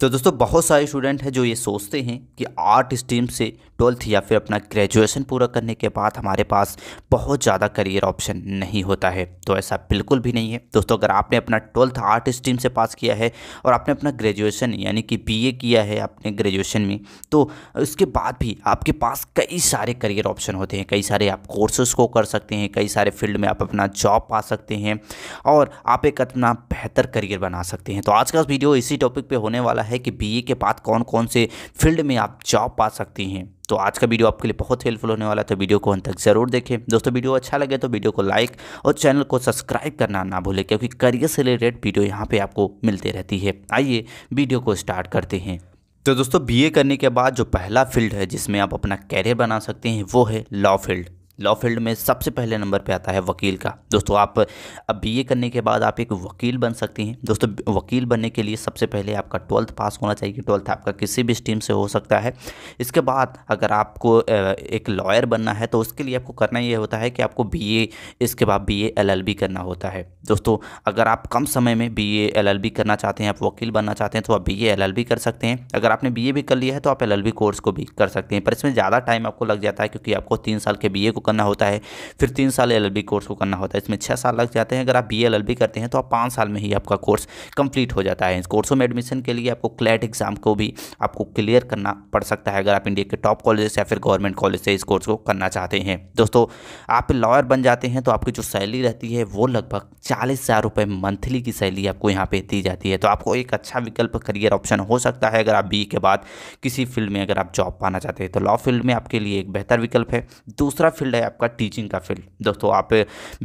तो दोस्तों बहुत सारे स्टूडेंट हैं जो ये सोचते हैं कि आर्ट स्ट्रीम से ट्वेल्थ या फिर अपना ग्रेजुएशन पूरा करने के बाद हमारे पास बहुत ज़्यादा करियर ऑप्शन नहीं होता है तो ऐसा बिल्कुल भी नहीं है दोस्तों अगर आपने अपना ट्वेल्थ आर्ट स्ट्रीम से पास किया है और आपने अपना ग्रेजुएशन यानी कि बी किया है अपने ग्रेजुएशन में तो उसके बाद भी आपके पास कई सारे करियर ऑप्शन होते हैं कई सारे आप कोर्सेज़ को कर सकते हैं कई सारे फील्ड में आप अपना जॉब पा सकते हैं और आप एक अपना बेहतर करियर बना सकते हैं तो आज का वीडियो इसी टॉपिक पर होने वाला है है कि बीए के बाद कौन कौन से फील्ड में आप जॉब पा सकती हैं तो आज का वीडियो आपके लिए बहुत हेल्पफुल होने वाला है तो वीडियो को अंत तक जरूर देखें दोस्तों वीडियो अच्छा लगे तो वीडियो को लाइक और चैनल को सब्सक्राइब करना ना भूलें क्योंकि करियर से रिलेटेड वीडियो यहाँ पर आपको मिलते रहती है आइए वीडियो को स्टार्ट करते हैं तो दोस्तों बीए करने के बाद जो पहला फील्ड है जिसमें आप अपना कैरियर बना सकते हैं वो है लॉ फील्ड लॉ फील्ड में सबसे पहले नंबर पे आता है वकील का दोस्तों आप अब ए करने के बाद आप एक वकील बन सकती हैं दोस्तों वकील बनने के लिए सबसे पहले आपका ट्वेल्थ पास होना चाहिए ट्वेल्थ आपका किसी भी स्ट्रीम से हो सकता है इसके बाद अगर आपको एक लॉयर बनना है तो उसके लिए आपको करना ये होता है कि आपको बी इसके बाद बी बी करना होता है दोस्तों अगर आप कम समय में बी बी करना चाहते हैं आप वकील बनना चाहते हैं तो आप बी बी कर सकते हैं अगर आपने बी भी कर लिया है तो आप एल कोर्स को भी कर सकते हैं पर इसमें ज़्यादा टाइम आपको लग जाता है क्योंकि आपको तीन साल के बी को करना होता है फिर तीन साल एल कोर्स को करना होता है इसमें छः साल लग जाते हैं अगर आप बी एल करते हैं तो आप पाँच साल में ही आपका कोर्स कंप्लीट हो जाता है इस कोर्सों में एडमिशन के लिए आपको क्लैट एग्जाम को भी आपको क्लियर करना पड़ सकता है अगर आप इंडिया के टॉप कॉलेज या फिर गवर्नमेंट कॉलेज से इस कोर्स को करना चाहते हैं दोस्तों आप लॉयर बन जाते हैं तो आपकी जो सैलरी रहती है वो लगभग चालीस हज़ार रुपये मंथली की सैलरी आपको यहाँ पे दी जाती है तो आपको एक अच्छा विकल्प करियर ऑप्शन हो सकता है अगर आप बी e के बाद किसी फील्ड में अगर आप जॉब पाना चाहते हैं तो लॉ फील्ड में आपके लिए एक बेहतर विकल्प है दूसरा फील्ड है आपका टीचिंग का फील्ड दोस्तों आप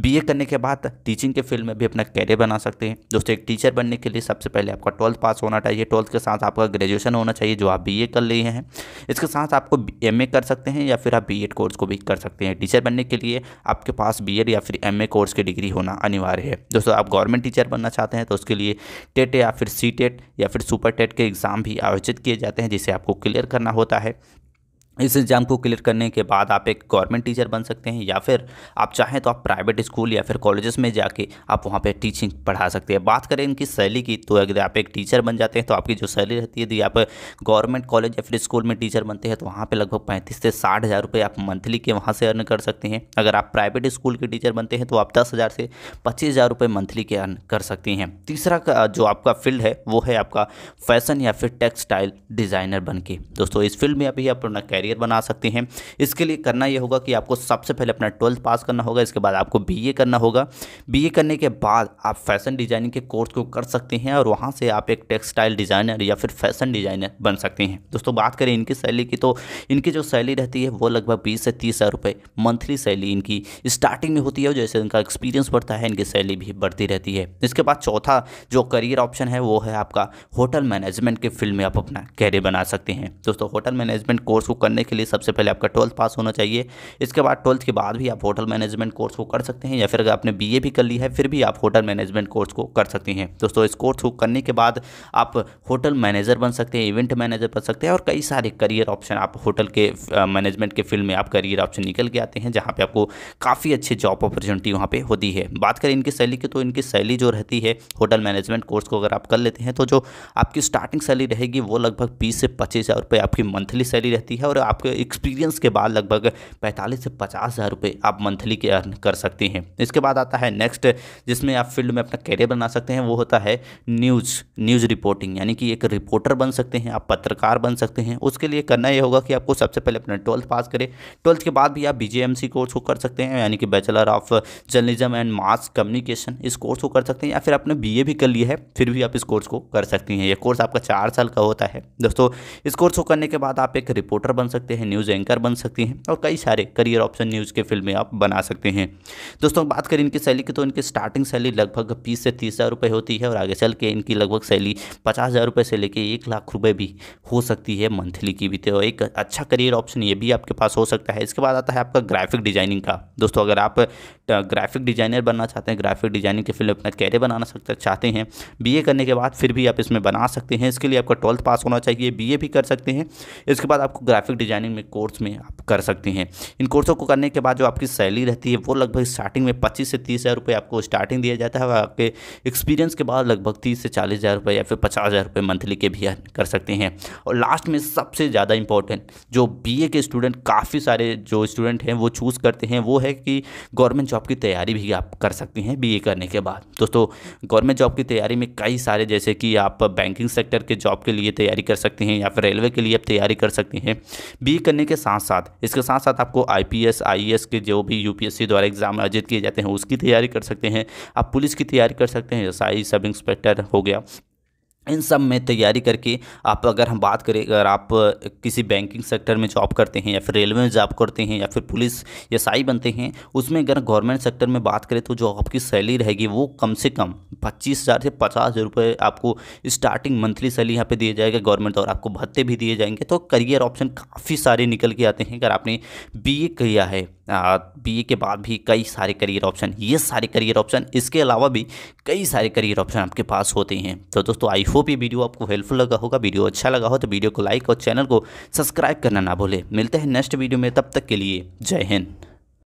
बीए करने के बाद टीचिंग के फील्ड में भी अपना कैरियर बना सकते हैं दोस्तों एक टीचर बनने के लिए सबसे पहले आपका ट्वेल्थ पास होना चाहिए ट्वेल्थ के साथ आपका ग्रेजुएशन होना चाहिए जो आप बी कर लिए हैं इसके साथ आपको एम कर सकते हैं या फिर आप बी कोर्स को भी कर सकते हैं टीचर बनने के लिए आपके पास बी या फिर एम कोर्स की डिग्री होना अनिवार्य है दोस्तों आप गवर्नमेंट टीचर बनना चाहते हैं तो उसके लिए टेट या फिर सी टेट या फिर सुपर टेट के एग्ज़ाम भी आयोजित किए जाते हैं जिसे आपको क्लियर करना होता है इस एग्ज़ाम को क्लियर करने के बाद आप एक गवर्नमेंट टीचर बन सकते हैं या फिर आप चाहें तो आप प्राइवेट स्कूल या फिर कॉलेजेस में जाके आप वहाँ पे टीचिंग पढ़ा सकते हैं बात करें इनकी सैली की तो अगर आप एक टीचर बन जाते हैं तो आपकी जो सैली रहती है यदि आप गवर्नमेंट कॉलेज या फिर स्कूल में टीचर बनते हैं तो वहाँ पर लगभग पैंतीस से साठ हज़ार रुपये आप मंथली के वहाँ से अर्न कर सकते हैं अगर आप प्राइवेट स्कूल के टीचर बनते हैं तो आप दस हज़ार से पच्चीस हज़ार रुपये मंथली के अर्न कर सकती हैं तीसरा जो आपका फील्ड है वो है आपका फैशन या फिर टेक्सटाइल डिज़ाइनर बन के दोस्तों इस फील्ड में अभी आप अपना कैरियर करियर बना सकते हैं इसके लिए करना यह होगा कि आपको सबसे पहले अपना ट्वेल्थ पास करना होगा इसके बाद आपको बी करना होगा बी करने के बाद आप फैशन डिज़ाइनिंग के कोर्स को कर सकते हैं और वहाँ से आप एक टेक्सटाइल डिज़ाइनर या फिर फैशन डिज़ाइनर बन सकते हैं दोस्तों बात करें इनकी सैलरी की तो इनकी जो सैलरी रहती है वो लगभग बीस से तीस हज़ार रुपये मंथली सैलरी इनकी स्टार्टिंग में होती है और जैसे इनका एक्सपीरियंस बढ़ता है इनकी सैलरी भी बढ़ती रहती है इसके बाद चौथा जो करियर ऑप्शन है वो है आपका होटल मैनेजमेंट के फील्ड में आप अपना कैरियर बना सकते हैं दोस्तों होटल मैनेजमेंट कोर्स को करने करने के लिए सबसे पहले आपका ट्वेल्थ पास होना चाहिए इसके बाद ट्वेल्थ के बाद भी आप होटल मैनेजमेंट कोर्स को कर सकते हैं या फिर अगर आपने बी भी कर ली है फिर भी आप होटल मैनेजमेंट कोर्स को कर सकते हैं दोस्तों इस कोर्स को करने के बाद आप होटल मैनेजर बन सकते हैं इवेंट मैनेजर बन सकते हैं और कई सारे करियर ऑप्शन आप होटल के मैनेजमेंट के फील्ड में आप करियर ऑप्शन निकल के आते हैं जहाँ पर आपको काफ़ी अच्छी जॉब अपॉर्चुनिटी वहाँ पर होती है बात करें इनकी सैलरी की तो इनकी सैली जो रहती है होटल मैनेजमेंट कोर्स को अगर आप कर लेते हैं तो जो आपकी स्टार्टिंग सैली रहेगी वो लगभग बीस से पच्चीस हज़ार रुपये आपकी मंथली सैली रहती है और आपके एक्सपीरियंस के बाद लगभग पैंतालीस से पचास हज़ार रुपये आप मंथली के अर्न कर सकते हैं इसके बाद आता है नेक्स्ट जिसमें आप फील्ड में अपना कैरियर बना सकते हैं वो होता है न्यूज़ न्यूज़ रिपोर्टिंग यानी कि एक रिपोर्टर बन सकते हैं आप पत्रकार बन सकते हैं उसके लिए करना यह होगा कि आपको सबसे पहले अपना ट्वेल्थ पास करें ट्वेल्थ के बाद भी आप बी कोर्स को कर सकते हैं यानी कि bachelor of journalism and mass communication इस कोर्स को कर सकते हैं या फिर आपने बी भी कर लिया है फिर भी आप इस कोर्स को कर सकती हैं यह कोर्स आपका चार साल का होता है दोस्तों इस कोर्स को करने के बाद आप एक रिपोर्टर बन सकते सकते हैं न्यूज़ एंकर बन सकते हैं और कई सारे करियर ऑप्शन न्यूज़ के फील्ड में आप बना सकते हैं दोस्तों बात करें इनकी सैली की तो इनकी स्टार्टिंग सैली लगभग बीस से तीस हज़ार रुपये होती है और आगे चल के इनकी लगभग सैली पचास हज़ार रुपये से लेकर एक लाख रुपये भी हो सकती है मंथली की भी तो एक अच्छा करियर ऑप्शन ये भी आपके पास हो सकता है इसके बाद आता है आपका ग्राफिक डिजाइनिंग का दोस्तों अगर आप ग्राफिक डिजाइनर बनना चाहते हैं ग्राफिक डिजाइनिंग के फील्ड में अपना कैरियर बनाना सकते चाहते हैं बीए करने के बाद फिर भी आप इसमें बना सकते हैं इसके लिए आपका ट्वेल्थ पास होना चाहिए बीए भी कर सकते हैं इसके बाद आपको ग्राफिक डिजाइनिंग में कोर्स में आप कर सकते हैं इन कोर्सों को करने के बाद जो आपकी सैलरी रहती है वो लगभग स्टार्टिंग में पच्चीस से तीस हज़ार रुपये आपको स्टार्टिंग दिया जाता है और आपके एक्सपीरियंस के बाद लगभग तीस से चालीस हज़ार रुपये या फिर पचास हज़ार रुपये मंथली के भी कर सकते हैं और लास्ट में सबसे ज़्यादा इंपॉर्टेंट जो बी के स्टूडेंट काफ़ी सारे जो स्टूडेंट हैं वो चूज़ करते हैं वो है कि गवर्नमेंट जॉब की तैयारी भी आप कर सकते हैं बी करने के बाद दोस्तों गवर्नमेंट जॉब की तैयारी में कई सारे जैसे कि आप बैंकिंग सेक्टर के जॉब के लिए तैयारी कर सकते हैं या फिर रेलवे के लिए आप तैयारी कर सकते हैं बी करने के साथ साथ इसके साथ साथ आपको I P S I S के जो भी यू पी एस सी द्वारा एग्जाम आयोजित किए जाते हैं उसकी तैयारी कर सकते हैं आप पुलिस की तैयारी कर सकते हैं एस e सब इंस्पेक्टर हो गया इन सब में तैयारी करके आप अगर हम बात करें अगर आप किसी बैंकिंग सेक्टर में जॉब करते हैं या फिर रेलवे में जॉब करते हैं या फिर पुलिस या साई बनते हैं उसमें अगर गवर्नमेंट सेक्टर में बात करें तो जो आपकी सैलरी रहेगी वो कम से कम पच्चीस हज़ार से पचास हज़ार रुपये आपको स्टार्टिंग मंथली सैलरी यहाँ पे दिया जाएगा गवर्नमेंट और आपको भत्ते भी दिए जाएंगे तो करियर ऑप्शन काफ़ी सारे निकल के आते हैं अगर आपने बी किया है बी के बाद भी कई सारे करियर ऑप्शन ये सारे करियर ऑप्शन इसके अलावा भी कई सारे करियर ऑप्शन आपके पास होते हैं तो दोस्तों आई होप ये वीडियो आपको हेल्पफुल लगा होगा वीडियो अच्छा लगा हो तो वीडियो को लाइक और चैनल को सब्सक्राइब करना ना भूलें मिलते हैं नेक्स्ट वीडियो में तब तक के लिए जय हिंद